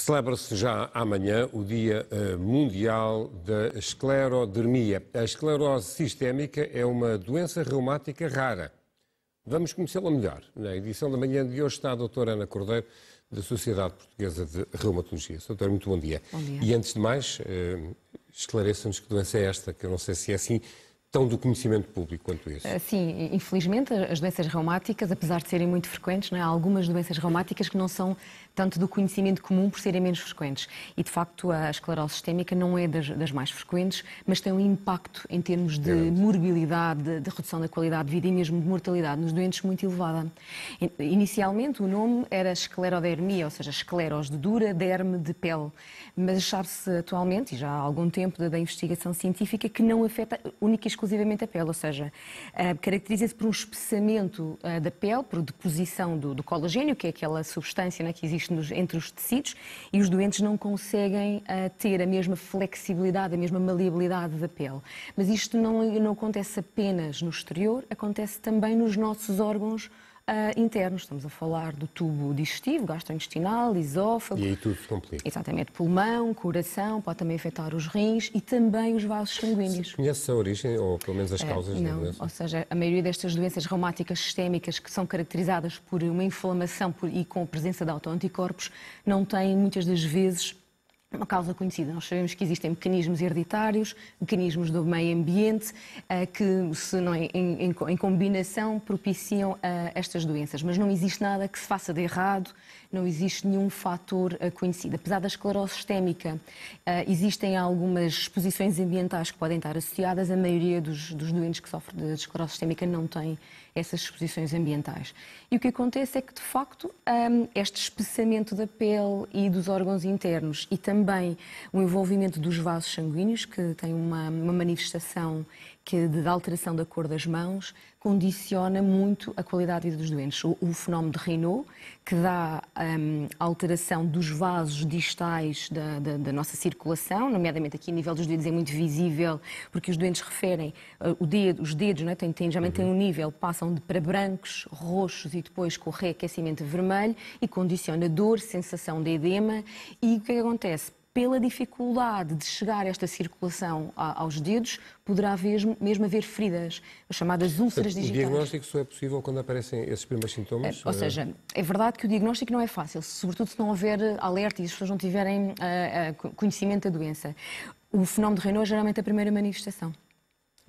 Celebra-se já amanhã o Dia eh, Mundial da Esclerodermia. A esclerose sistémica é uma doença reumática rara. Vamos conhecê-la melhor. Na edição da manhã de hoje está a doutora Ana Cordeiro, da Sociedade Portuguesa de Reumatologia. Doutora, muito bom dia. Bom dia. E antes de mais, eh, esclareça-nos que doença é esta, que eu não sei se é assim, tão do conhecimento público quanto isso? Eh, sim, infelizmente as doenças reumáticas, apesar de serem muito frequentes, é? há algumas doenças reumáticas que não são tanto do conhecimento comum por serem menos frequentes. E de facto a esclerose sistémica não é das, das mais frequentes, mas tem um impacto em termos de morbilidade, de, de redução da qualidade de vida e mesmo de mortalidade nos doentes muito elevada. Inicialmente o nome era esclerodermia, ou seja, esclerose de dura, derme de pele, mas sabe-se atualmente, e já há algum tempo da, investigação científica, que não afeta única exclusivamente a pele, ou seja, eh, caracteriza-se por um espessamento eh, da pele, por deposição do, do colagênio, que é aquela substância né, que existe nos, entre os tecidos, e os doentes não conseguem eh, ter a mesma flexibilidade, a mesma maleabilidade da pele. Mas isto não, não acontece apenas no exterior, acontece também nos nossos órgãos uh, ah, internos. Estamos a falar do tubo digestivo, gastrointestinal, esófago. E aí tudo se complica. Exatamente. Pulmão, coração, pode também afetar os rins e também os vasos sanguíneos. Conhece a origem ou pelo menos as ah, causas uh, não, Ou seja, a maioria destas doenças reumáticas sistémicas que são caracterizadas por uma inflamação por, e com a presença de autoanticorpos não têm muitas das vezes é uma causa conhecida. Nós sabemos que existem mecanismos hereditários, mecanismos do meio ambiente, eh, que, se não, é, em, em, em combinação, propiciam eh, estas doenças. Mas não existe nada que se faça de errado não existe nenhum fator conhecido. Apesar da esclerose sistémica, eh, existem algumas exposições ambientais que podem estar associadas, a maioria dos, dos doentes que sofrem de esclerose sistémica não têm essas exposições ambientais. E o que acontece é que, de facto, hum, este espessamento da pele e dos órgãos internos e também o envolvimento dos vasos sanguíneos, que tem uma, uma manifestação que, é de alteração da cor das mãos, condiciona muito a qualidade de vida dos doentes. O, o fenómeno de Raynaud, que dá um, alteração dos vasos distais da, da, da, nossa circulação, nomeadamente aqui a nível dos dedos é muito visível, porque os doentes referem uh, o dedo, os dedos, né, tem, tem, geralmente têm uhum. um nível, passam de, para brancos, roxos e depois com o reaquecimento vermelho e condiciona dor, sensação de edema. E o que é que acontece? pela dificuldade de chegar esta circulação aos dedos, poderá mesmo haver feridas, as chamadas úlceras digitais. O diagnóstico só é possível quando aparecem esses primeiros sintomas? É, ou eh? seja, é verdade que o diagnóstico não é fácil, sobretudo se não houver eh, alerta e as pessoas não tiverem eh, conhecimento da doença. O fenómeno de Renault é geralmente a primeira manifestação.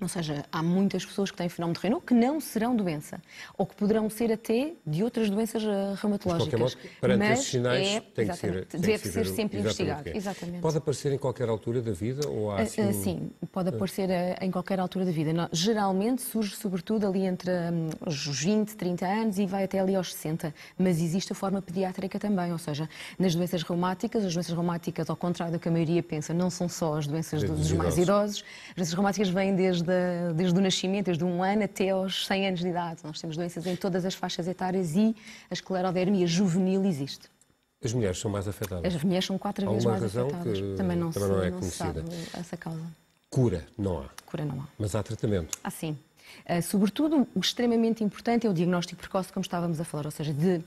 Ou seja, há muitas pessoas que têm fenómeno de Renault que não serão doença, ou que poderão ser até de outras doenças eh, reumatológicas. Mas, de qualquer modo, perante Mas esses sinais, é, tem que ser, tem deve que ser, ser sempre investigado. É. Exatamente. Pode aparecer em qualquer altura da vida? Ou há eh, assim... Eh, sim, pode ah. aparecer em qualquer altura da vida. Geralmente surge sobretudo ali entre hum, os 20, 30 anos e vai até ali aos 60, mas existe a forma pediátrica também, ou seja, nas doenças reumáticas, as doenças reumáticas, ao contrário do que a maioria pensa, não são só as doenças dos, dos mais idosos, as doenças reumáticas vêm desde desde o nascimento, desde um ano até aos 100 anos de idade. Nós temos doenças em todas as faixas etárias e a esclerodermia juvenil existe. As mulheres são mais afetadas? As mulheres são quatro vezes mais afetadas. Que também não, também se, não é não conhecida. essa causa. Cura não há? Cura não há. Mas há tratamento? Ah, sim. Uh, sobretudo, o extremamente importante é o diagnóstico precoce, como estávamos a falar, ou seja, de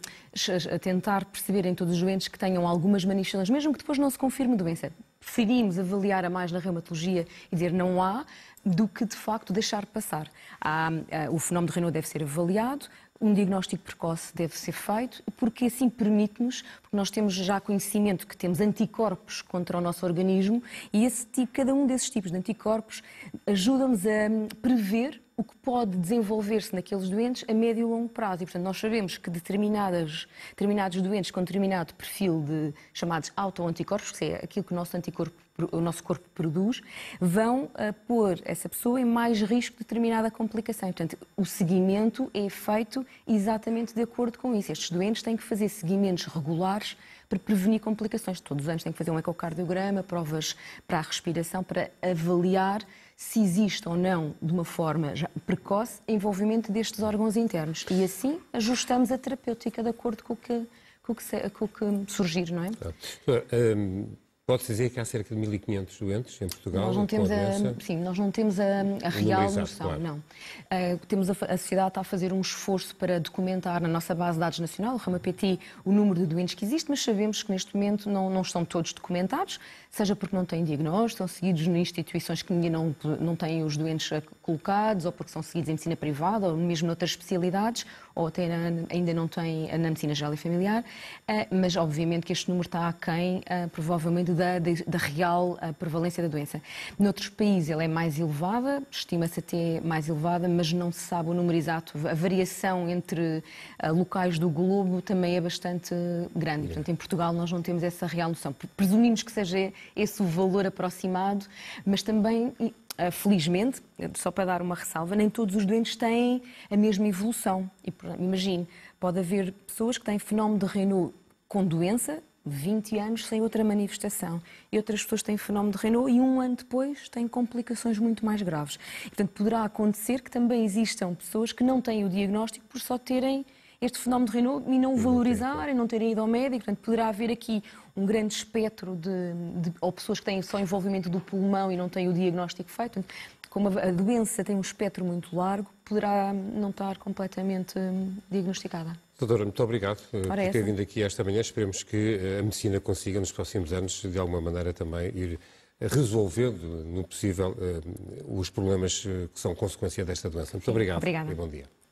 tentar perceber em todos os doentes que tenham algumas manifestações, mesmo que depois não se confirme doença preferimos avaliar a mais na reumatologia e dizer não há, do que de facto deixar passar. Há, o fenómeno de Renault deve ser avaliado, um diagnóstico precoce deve ser feito, porque assim permite-nos, porque nós temos já conhecimento que temos anticorpos contra o nosso organismo e esse tipo, cada um desses tipos de anticorpos ajuda-nos a prever o que pode desenvolver-se naqueles doentes a médio e longo prazo. E, portanto, nós sabemos que determinadas, determinados doentes com determinado perfil de chamados autoanticorpos, que é aquilo que o nosso, anticorpo, o nosso corpo produz, vão eh, pôr essa pessoa em mais risco de determinada complicação. E, portanto, o seguimento é feito exatamente de acordo com isso. Estes doentes têm que fazer seguimentos regulares para prevenir complicações. Todos os anos têm que fazer um ecocardiograma, provas para a respiração, para avaliar se existe ou não, de uma forma precoce, envolvimento destes órgãos internos. E assim ajustamos a terapêutica de acordo com o que, com o que, com o que surgir, não é? Ah, Pode-se dizer que há cerca de 1.500 doentes em Portugal? Nós não temos a, sim, nós não temos a, a real noção, claro. não. Uh, temos a, a, sociedade está a fazer um esforço para documentar na nossa base de dados nacional, o RAMAPT, o número de doentes que existe, mas sabemos que neste momento não, não estão todos documentados, seja porque não têm diagnóstico, são seguidos em instituições que ninguém não, não tem os doentes colocados, ou porque são seguidos em medicina privada, ou mesmo noutras especialidades, ou até ainda não têm na medicina geral e familiar, eh, mas obviamente que este número está aquém, eh, provavelmente, da, da real eh, prevalência da doença. Noutros países ela é mais elevada, estima-se até mais elevada, mas não se sabe o número exato. A variação entre locais do globo também é bastante grande. portanto, em Portugal nós não temos essa real noção. Presumimos que seja esse o valor aproximado, mas também ah, felizmente, só para dar uma ressalva, nem todos os doentes têm a mesma evolução. E, imagine, pode haver pessoas que têm fenómeno de Renault com doença 20 anos sem outra manifestação e outras pessoas têm fenómeno de Renault e um ano depois têm complicações muito mais graves. Portanto, poderá acontecer que também existam pessoas que não têm o diagnóstico por só terem este fenómeno de Renault e não o valorizar e não terem ido ao médico. Portanto, poderá haver aqui um grande espectro de, de ou pessoas que têm só envolvimento do pulmão e não têm o diagnóstico feito. como a doença tem um espectro muito largo, poderá não estar completamente hum, diagnosticada. Doutora, muito obrigado eh, Ora, por ter vindo aqui esta manhã. Esperemos que eh, a medicina consiga, nos próximos anos, de alguma maneira também ir eh, resolvendo, no possível, os problemas que são consequência desta doença. Muito Sim, obrigado obrigada. e bom dia.